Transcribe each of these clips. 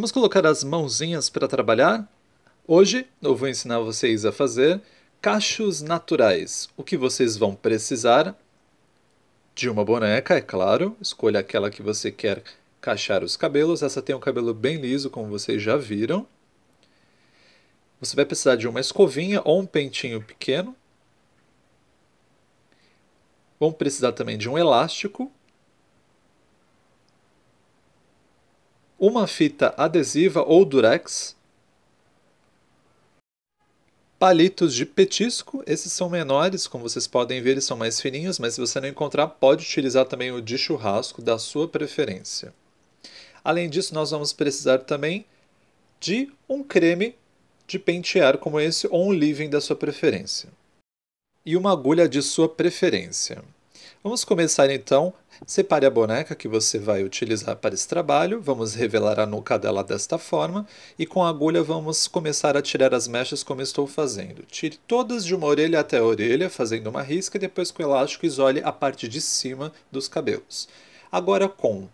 Vamos colocar as mãozinhas para trabalhar? Hoje eu vou ensinar vocês a fazer cachos naturais. O que vocês vão precisar de uma boneca, é claro. Escolha aquela que você quer cachar os cabelos. Essa tem um cabelo bem liso, como vocês já viram. Você vai precisar de uma escovinha ou um pentinho pequeno. Vão precisar também de um elástico uma fita adesiva ou durex, palitos de petisco, esses são menores, como vocês podem ver, eles são mais fininhos, mas se você não encontrar, pode utilizar também o de churrasco da sua preferência. Além disso, nós vamos precisar também de um creme de pentear como esse ou um living da sua preferência. E uma agulha de sua preferência. Vamos começar então. Separe a boneca que você vai utilizar para esse trabalho, vamos revelar a nuca dela desta forma e com a agulha vamos começar a tirar as mechas como estou fazendo. Tire todas de uma orelha até a orelha, fazendo uma risca e depois com o elástico isole a parte de cima dos cabelos. Agora com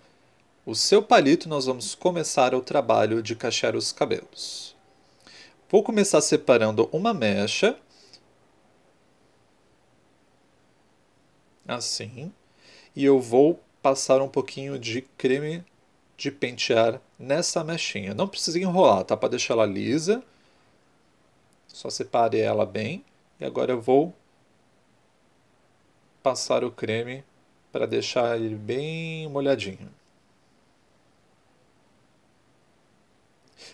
o seu palito nós vamos começar o trabalho de cachear os cabelos. Vou começar separando uma mecha assim. E eu vou passar um pouquinho de creme de pentear nessa mechinha. Não precisa enrolar, tá? Para deixar ela lisa. Só separe ela bem. E agora eu vou passar o creme para deixar ele bem molhadinho.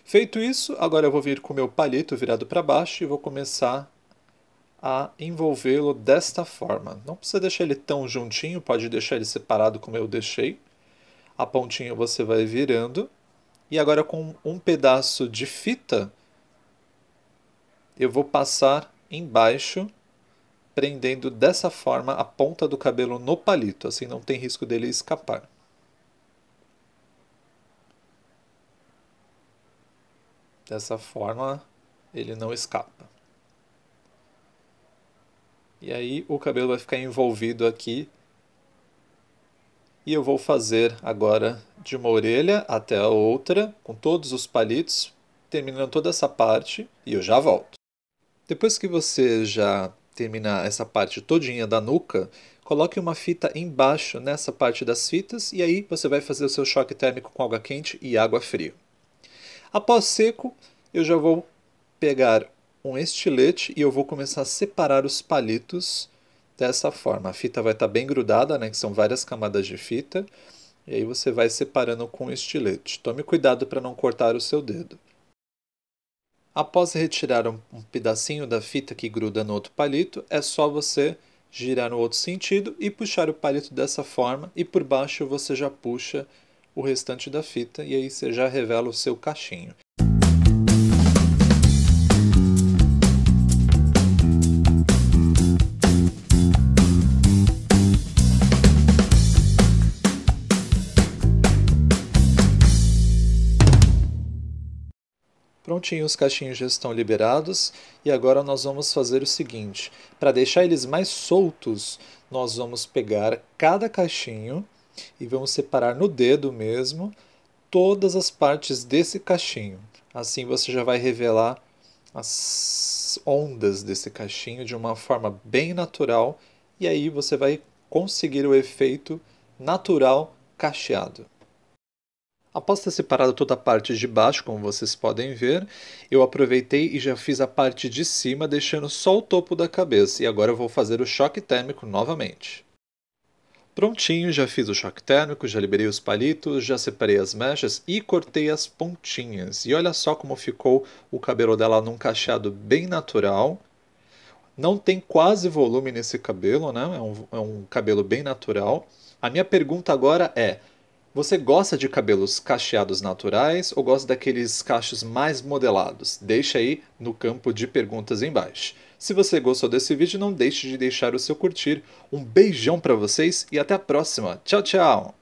Feito isso, agora eu vou vir com o meu palito virado para baixo e vou começar a envolvê-lo desta forma. Não precisa deixar ele tão juntinho, pode deixar ele separado como eu deixei. A pontinha você vai virando. E agora com um pedaço de fita, eu vou passar embaixo, prendendo dessa forma a ponta do cabelo no palito, assim não tem risco dele escapar. Dessa forma, ele não escapa. E aí o cabelo vai ficar envolvido aqui. E eu vou fazer agora de uma orelha até a outra, com todos os palitos, terminando toda essa parte e eu já volto. Depois que você já terminar essa parte todinha da nuca, coloque uma fita embaixo nessa parte das fitas e aí você vai fazer o seu choque térmico com água quente e água fria. Após seco, eu já vou pegar um estilete e eu vou começar a separar os palitos dessa forma. A fita vai estar tá bem grudada, né, que são várias camadas de fita, e aí você vai separando com o estilete. Tome cuidado para não cortar o seu dedo. Após retirar um, um pedacinho da fita que gruda no outro palito, é só você girar no outro sentido e puxar o palito dessa forma, e por baixo você já puxa o restante da fita e aí você já revela o seu cachinho. tinha os cachinhos já estão liberados e agora nós vamos fazer o seguinte, para deixar eles mais soltos, nós vamos pegar cada cachinho e vamos separar no dedo mesmo todas as partes desse cachinho. Assim você já vai revelar as ondas desse cachinho de uma forma bem natural e aí você vai conseguir o efeito natural cacheado. Após ter separado toda a parte de baixo, como vocês podem ver, eu aproveitei e já fiz a parte de cima, deixando só o topo da cabeça. E agora eu vou fazer o choque térmico novamente. Prontinho, já fiz o choque térmico, já liberei os palitos, já separei as mechas e cortei as pontinhas. E olha só como ficou o cabelo dela num cacheado bem natural. Não tem quase volume nesse cabelo, né? É um, é um cabelo bem natural. A minha pergunta agora é: você gosta de cabelos cacheados naturais ou gosta daqueles cachos mais modelados? Deixa aí no campo de perguntas embaixo. Se você gostou desse vídeo, não deixe de deixar o seu curtir. Um beijão para vocês e até a próxima. Tchau, tchau.